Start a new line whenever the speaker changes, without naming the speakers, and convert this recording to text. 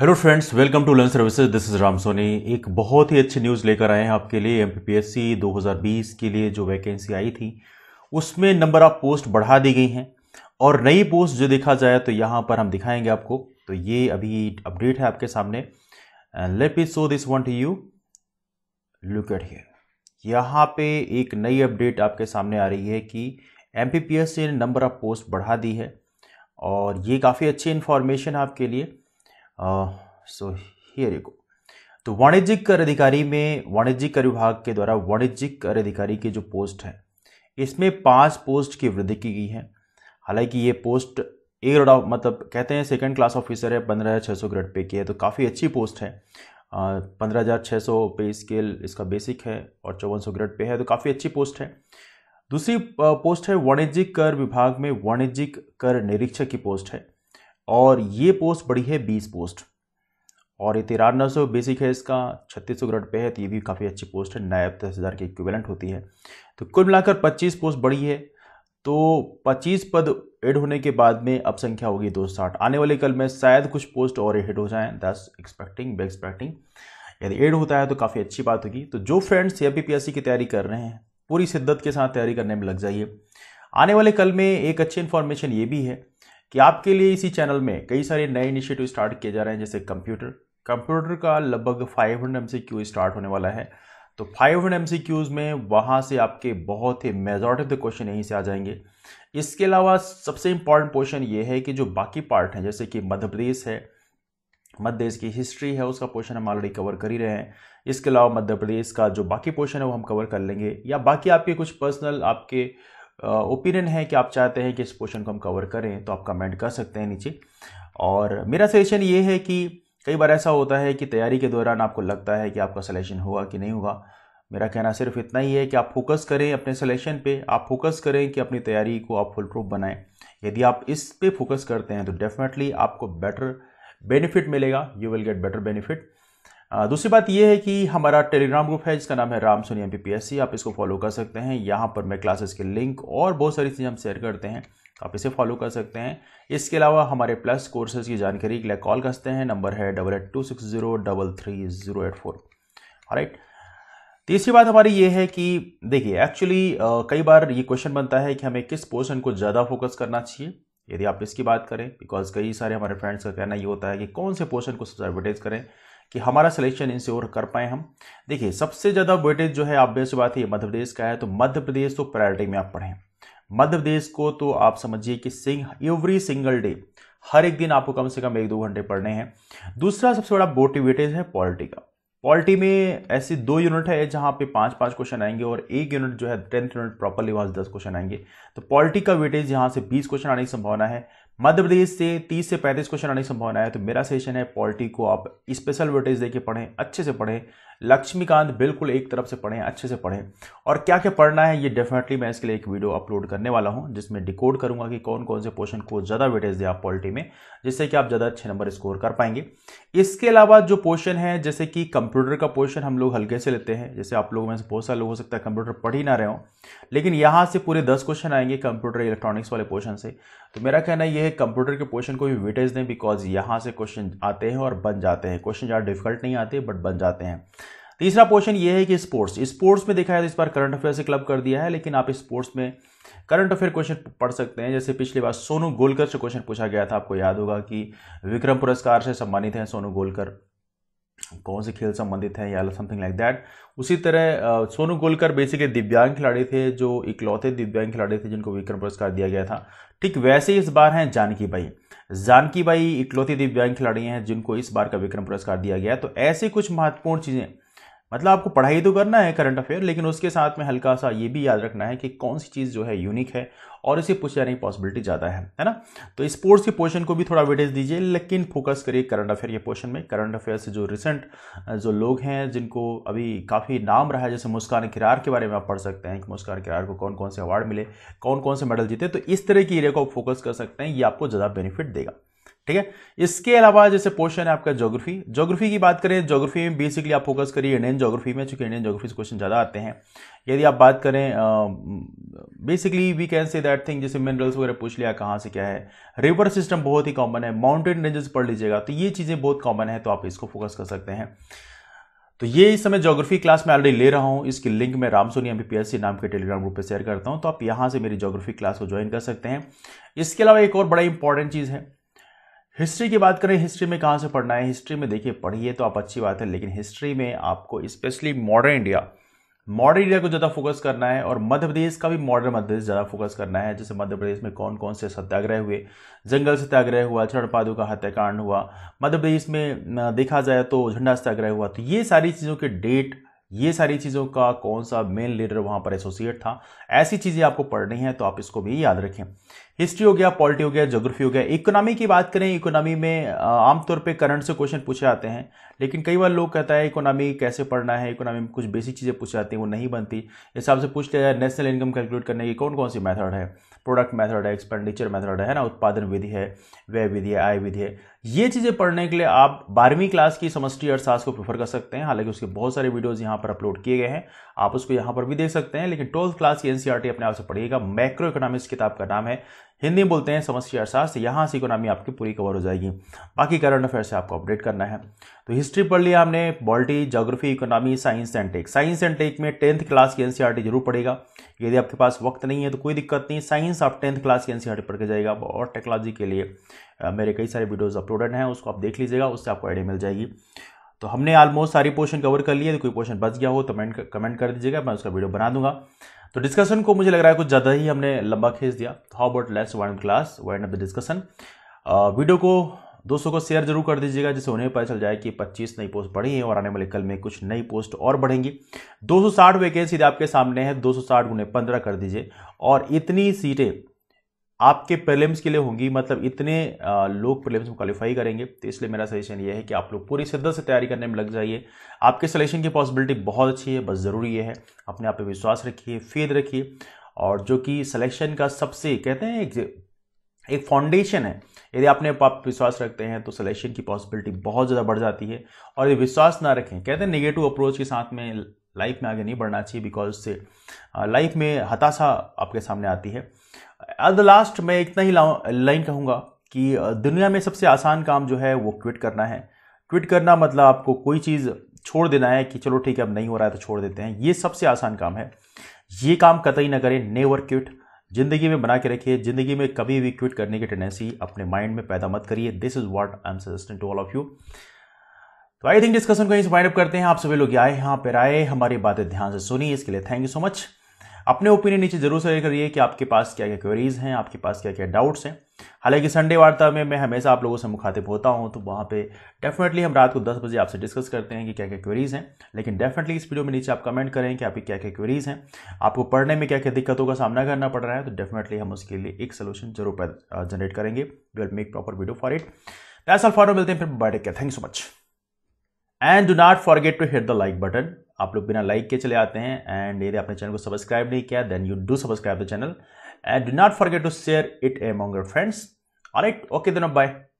hello friends welcome to learn services this is Ram Soni एक बहुत ही अच्छी न्यूज़ लेकर आए हैं आपके लिए एम 2020 के लिए जो वैकेंसी आई थी उसमें नंबर ऑफ पोस्ट बढ़ा दी गई हैं और नई पोस्ट जो देखा जाए तो यहाँ पर हम दिखाएंगे आपको तो ये अभी अपडेट है आपके सामने let me so this want you look at here यहाँ पे एक नई अपडेट आपके सामने आ रही है कि एम ने नंबर ऑफ पोस्ट बढ़ा दी है और ये काफ़ी अच्छी इन्फॉर्मेशन है आपके लिए सो हियर यू गो तो वाणिज्यिक कर अधिकारी में वाणिज्यिक कर विभाग के द्वारा वाणिज्यिक कर अधिकारी की जो पोस्ट है इसमें पांच पोस्ट की वृद्धि की गई है हालांकि ये पोस्ट ए ग्रेड ऑफ मतलब कहते हैं सेकंड क्लास ऑफिसर है पंद्रह हज़ार छः सौ ग्रेड पे की है तो काफ़ी अच्छी पोस्ट है पंद्रह हज़ार छः सौ पे स्केल इसका बेसिक है और चौवन सौ ग्रेड पे है तो काफ़ी अच्छी पोस्ट है दूसरी पोस्ट है वाणिज्यिक कर विभाग में वाणिज्यिक कर निरीक्षक की पोस्ट है और ये पोस्ट बड़ी है बीस पोस्ट और ये तिरानवे सौ बेसिक है इसका छत्तीस सौ ग्रेड पे है तो ये भी काफ़ी अच्छी पोस्ट है नायब दस हज़ार की इक्विवेलेंट होती है तो कुल मिलाकर पच्चीस पोस्ट बड़ी है तो पच्चीस पद एड होने के बाद में अब संख्या होगी दो साठ आने वाले कल में शायद कुछ पोस्ट और हिट हो जाएं दस एक्सपेक्टिंग बे एक्सपेक्टिंग यदि एड होता है तो काफ़ी अच्छी बात होगी तो जो फ्रेंड्स या पी की तैयारी कर रहे हैं पूरी शिद्दत के साथ तैयारी करने में लग जाइए आने वाले कल में एक अच्छी इन्फॉर्मेशन ये भी है कि आपके लिए इसी चैनल में कई सारे नए इनिशिएटिव स्टार्ट किए जा रहे हैं जैसे कंप्यूटर कंप्यूटर का लगभग five hundred M C Q start होने वाला है तो five hundred M C Qs में वहाँ से आपके बहुत ही मेजोरिटी ऑफ द क्वेश्चन यहीं से आ जाएंगे इसके अलावा सबसे इम्पॉर्टेंट पोर्शन ये है कि जो बाकी पार्ट हैं जैसे कि मध्य प्रदेश है मध्य प्रदेश की हिस्ट्री है उसका पोर्शन हम ऑलरेडी कवर कर ही रहे हैं इसके अलावा मध्य प्रदेश का जो बाकी पोर्शन है वो हम कवर कर लेंगे या बाकी आपके कुछ पर्सनल आपके ओपिनियन है कि आप चाहते हैं कि इस पोर्शन को हम कवर करें तो आप कमेंट कर सकते हैं नीचे और मेरा सजेशन ये है कि कई बार ऐसा होता है कि तैयारी के दौरान आपको लगता है कि आपका सलेक्शन हुआ कि नहीं हुआ मेरा कहना सिर्फ इतना ही है कि आप फोकस करें अपने सलेक्शन पे आप फोकस करें कि अपनी तैयारी को आप फुल प्रूफ बनाएं यदि आप इस पे फोकस करते हैं तो डेफिनेटली आपको बेटर बेनिफिट मिलेगा you will get better benefit दूसरी बात यह है कि हमारा टेलीग्राम ग्रुप है जिसका नाम है राम सोनी एम आप इसको फॉलो कर सकते हैं यहाँ पर मैं क्लासेस के लिंक और बहुत सारी चीज़ें हम शेयर करते हैं तो आप इसे फॉलो कर सकते हैं इसके अलावा हमारे प्लस कोर्सेज की जानकारी के लिए कॉल कर सकते हैं नंबर है double eight two six zero double three zero eight four right तीसरी बात हमारी ये है कि देखिए एक्चुअली कई बार ये क्वेश्चन बनता है कि हमें किस पोर्शन को ज़्यादा फोकस करना चाहिए यदि आप इसकी बात करें बिकॉज कई सारे हमारे फ्रेंड्स का कहना ये होता है कि कौन से पोर्शन को सबसे एडवर्टाइज करें कि हमारा सिलेक्शन इंश्योर कर पाए हम देखिए सबसे ज़्यादा वेटेज जो है आप बेस बात है मध्य प्रदेश का है तो मध्य प्रदेश तो प्रायोरिटी में आप पढ़े मध्य प्रदेश को तो आप समझिए कि सिंह एवरी सिंगल डे हर एक दिन आपको कम से कम एक दो घंटे पढ़ने हैं दूसरा सबसे बड़ा मोटिवेटेज है पॉलिटी का पॉलिटी में ऐसी दो यूनिट है जहां पे पांच पांच क्वेश्चन आएंगे और एक यूनिट जो है टेंथ यूनिट प्रॉपरली वहां से दस क्वेश्चन आएंगे तो पॉलिटी का वेटेज यहां से बीस क्वेश्चन आने की संभावना है मध्य प्रदेश से 30 से 35 क्वेश्चन आने की संभावना है तो मेरा सेशन है पॉलिटी को आप स्पेशल वोटेज देके पढ़ें अच्छे से पढ़ें लक्ष्मीकांत बिल्कुल एक तरफ से पढ़ें अच्छे से पढ़ें और क्या क्या पढ़ना है ये डेफिनेटली मैं इसके लिए एक वीडियो अपलोड करने वाला हूँ जिसमें डिकोड करूंगा कि कौन कौन से पोर्शन को ज़्यादा वेटेज दें आप पॉलिटी में जिससे कि आप ज़्यादा अच्छे नंबर स्कोर कर पाएंगे इसके अलावा जो पोर्शन है जैसे कि कंप्यूटर का पोर्शन हम लोग हल्के से लेते हैं जैसे आप लोगों में से बहुत सारे लोग हो सकता है कंप्यूटर पढ़ ही ना रहे हो लेकिन यहाँ से पूरे दस क्वेश्चन आएंगे कंप्यूटर इलेक्ट्रॉनिक्स वाले पोर्शन से तो मेरा कहना यह हैं कंप्यूटर के पोर्शन को भी वेटेज दें बिकॉज यहाँ से क्वेश्चन आते हैं और बन जाते हैं क्वेश्चन ज़्यादा डिफिकल्ट नहीं आते बट बन जाते हैं तीसरा पोर्शन ये है कि स्पोर्ट्स स्पोर्ट्स में देखा है तो इस बार करंट अफेयर से क्लब कर दिया है लेकिन आप स्पोर्ट्स में करंट अफेयर क्वेश्चन पढ़ सकते हैं जैसे पिछली बार सोनू गोलकर से क्वेश्चन पूछा गया था आपको याद होगा कि विक्रम पुरस्कार से सम्मानित हैं सोनू गोलकर कौन से खेल संबंधित हैं या समथिंग लाइक दैट उसी तरह सोनू गोलकर बेसिकली दिव्यांग खिलाड़ी थे जो इकलौते दिव्यांग खिलाड़ी थे जिनको विक्रम पुरस्कार दिया गया था ठीक वैसे ही इस बार हैं जानकी बाई जानकी बाई इकलौती दिव्यांग खिलाड़ी हैं जिनको इस बार का विक्रम पुरस्कार दिया गया तो ऐसी कुछ महत्वपूर्ण चीज़ें मतलब आपको पढ़ाई तो करना है करंट अफेयर लेकिन उसके साथ में हल्का सा ये भी याद रखना है कि कौन सी चीज़ जो है यूनिक है और इसे पूछे जाने की पॉसिबिलिटी ज़्यादा है है ना तो स्पोर्ट्स के पोर्शन को भी थोड़ा वेटेज दीजिए लेकिन फोकस करिए करंट अफेयर के पोर्शन में करंट अफेयर से जो रिसेंट जो लोग हैं जिनको अभी काफ़ी नाम रहा है जैसे मुस्कान किरार के बारे में आप पढ़ सकते हैं कि मुस्कान किरार को कौन कौन से अवार्ड मिले कौन कौन से मेडल जीते तो इस तरह की एरिया को आप फोकस कर सकते हैं ये आपको ज़्यादा बेनिफिट देगा ठीक है इसके अलावा जैसे पोर्शन है आपका ज्योग्राफी ज्योग्राफी की बात करें ज्योग्राफी में बेसिकली आप फोकस करिए इंडियन जोग्राफी में चूंकि इंडियन ज्योग्राफी से क्वेश्चन ज़्यादा आते हैं यदि आप बात करें basically we can say that thing जैसे मिनरल्स वगैरह पूछ लिया कहाँ से क्या है रिवर सिस्टम बहुत ही कॉमन है माउंटेन रेंजेस पढ़ लीजिएगा तो ये चीज़ें बहुत कॉमन है तो आप इसको फोकस कर सकते हैं तो ये इस समय ज्योग्राफी क्लास में ऑलरेडी ले रहा हूँ इसकी लिंक मैं राम सोनी एमबीपीएससी नाम के टेलीग्राम ग्रुप पर शेयर करता हूँ तो आप यहाँ से मेरी जोग्राफी क्लास को ज्वाइन कर सकते हैं इसके अलावा एक और बड़ा इंपॉर्टेंट चीज़ है हिस्ट्री की बात करें हिस्ट्री में कहाँ से पढ़ना है हिस्ट्री में देखिए पढ़िए तो आप अच्छी बात है लेकिन हिस्ट्री में आपको specially modern India modern India को ज़्यादा फोकस करना है और मध्य प्रदेश का भी मॉडर्न मध्य प्रदेश ज़्यादा फोकस करना है जैसे मध्य प्रदेश में कौन कौन से सत्याग्रह हुए जंगल सत्याग्रह हुआ चरण पादु का हत्याकांड हुआ मध्य प्रदेश में देखा जाए तो झंडा सत्याग्रह हुआ तो ये सारी चीज़ों के डेट ये सारी चीज़ों का कौन सा मेन लीडर वहाँ पर एसोसिएट था ऐसी चीज़ें आपको पढ़नी है तो आप इसको भी याद रखें हिस्ट्री हो गया पॉलिटी हो गया जोग्राफी हो गया इकोनॉमी की बात करें इकोनॉमी में आमतौर पे करंट से क्वेश्चन पूछे आते हैं लेकिन कई बार लोग कहता है इकोनॉमी कैसे पढ़ना है इकोनॉमी में कुछ बेसिक चीज़ें पूछी जाती हैं वो नहीं बनती हिसाब से पूछ लिया जाए नेशनल इनकम कैलकुलेट करने की कौन कौन सी मेथड है प्रोडक्ट मेथड है एक्सपेंडिचर मेथड है ना उत्पादन विधि है व्यय विधि है आय विधि है ये चीज़ें पढ़ने के लिए आप बारहवीं क्लास की समष्टि अर्थशास्त्र को प्रेफर कर सकते हैं हालांकि उसके बहुत सारे वीडियोज़ यहाँ पर अपलोड किए गए हैं आप उसको यहाँ पर भी देख सकते हैं लेकिन ट्वेल्थ क्लास की एनसीआरटी e अपने आप से पढ़िएगा मैक्रो इकोनॉमिक्स किताब का नाम है हिंदी में बोलते हैं समस्या अर्थशास्त्र यहाँ से इकोनॉमी आपकी पूरी कवर हो जाएगी बाकी करंट अफेयर से आपको अपडेट करना है तो हिस्ट्री पढ़ लिया हमने polity geography economy science and tech science and tech में टेंथ क्लास की एनसीआर e जरूर पड़ेगा यदि आपके पास वक्त नहीं है तो कोई दिक्कत नहीं साइंस आप टेंथ क्लास की एनसीआर e पढ़ के जाएगा और टेक्नोलॉजी के लिए मेरे कई सारे वीडियोज़ अपलोडेड हैं उसको आप देख लीजिएगा उससे आपको आइडिया मिल जाएगी तो हमने ऑलमोस्ट सारी पोर्शन कवर कर लिए तो कोई पोर्शन बच गया हो तो कमेंट कर दीजिएगा मैं उसका वीडियो बना दूंगा तो डिस्कशन को मुझे लग रहा है कुछ ज़्यादा ही हमने लंबा खींच दिया how about less one class wind of the discussion video को दोस्तों को शेयर जरूर कर दीजिएगा जिससे उन्हें पता चल जाए कि 25 नई पोस्ट बढ़ी है और आने वाले कल में कुछ नई पोस्ट और बढ़ेंगी 260 वैकेंसी आपके सामने है 260 सौ गुने पंद्रह कर दीजिए और इतनी सीटें आपके प्रेलिम्स के लिए होंगी मतलब इतने लोग प्रेलिम्स में क्वालिफाई करेंगे तो इसलिए मेरा सजेशन ये है कि आप लोग पूरी शिद्दत से तैयारी करने में लग जाइए आपके सिलेक्शन की पॉसिबिलिटी बहुत अच्छी है बस ज़रूरी ये है अपने आप पर विश्वास रखिए फेद रखिए और जो कि सिलेक्शन का सबसे कहते हैं एक एक फाउंडेशन है यदि आपने आप विश्वास रखते हैं तो सिलेक्शन की पॉसिबिलिटी बहुत ज़्यादा बढ़ जाती है और यदि विश्वास ना रखें कहते हैं नेगेटिव अप्रोच के साथ में लाइफ में आगे नहीं बढ़ना चाहिए बिकॉज से लाइफ में हताशा आपके सामने आती है एट द लास्ट मैं इतना ही लाइन कहूँगा कि दुनिया में सबसे आसान काम जो है वो क्विट करना है क्विट करना मतलब आपको कोई चीज़ छोड़ देना है कि चलो ठीक है अब नहीं हो रहा है तो छोड़ देते हैं ये सबसे आसान काम है ये काम कतई ना करें नेवर क्विट ज़िंदगी में बना के रखिए ज़िंदगी में कभी भी क्विट करने की टेंडेंसी अपने माइंड में पैदा मत करिए this is what I am suggesting to all of you तो आई थिंक डिस्कशन को इस अप करते हैं आप सभी लोग आए यहाँ पर आए हमारी बातें ध्यान से सुनी इसके लिए थैंक यू सो मच अपने ओपिनियन नीचे जरूर शेयर करिए कि आपके पास क्या क्या क्वेरीज हैं आपके पास क्या क्या डाउट्स हैं हालांकि संडे वार्ता में मैं हमेशा आप लोगों से मुखातिब होता हूं तो वहां पे डेफिनेटली हम रात को दस बजे आपसे डिस्कस करते हैं कि क्या क्या क्वेरीज हैं लेकिन डेफिनेटली इस वीडियो में नीचे आप कमेंट करें कि आपकी क्या क्या क्वेरीज हैं आपको पढ़ने में क्या क्या दिक्कतों का सामना करना पड़ रहा है तो डेफिनेटली हम उसके लिए एक सोल्यूशन जरूर जनरेट करेंगे we will make proper video for it that's all for मिलते हैं फिर बैठे thank you so much and do not forget to hit the like button आप लोग बिना लाइक के चले आते हैं एंड यदि आपने चैनल को सब्सक्राइब नहीं किया then you do subscribe the channel and do not forget to share it among your friends right okay then bye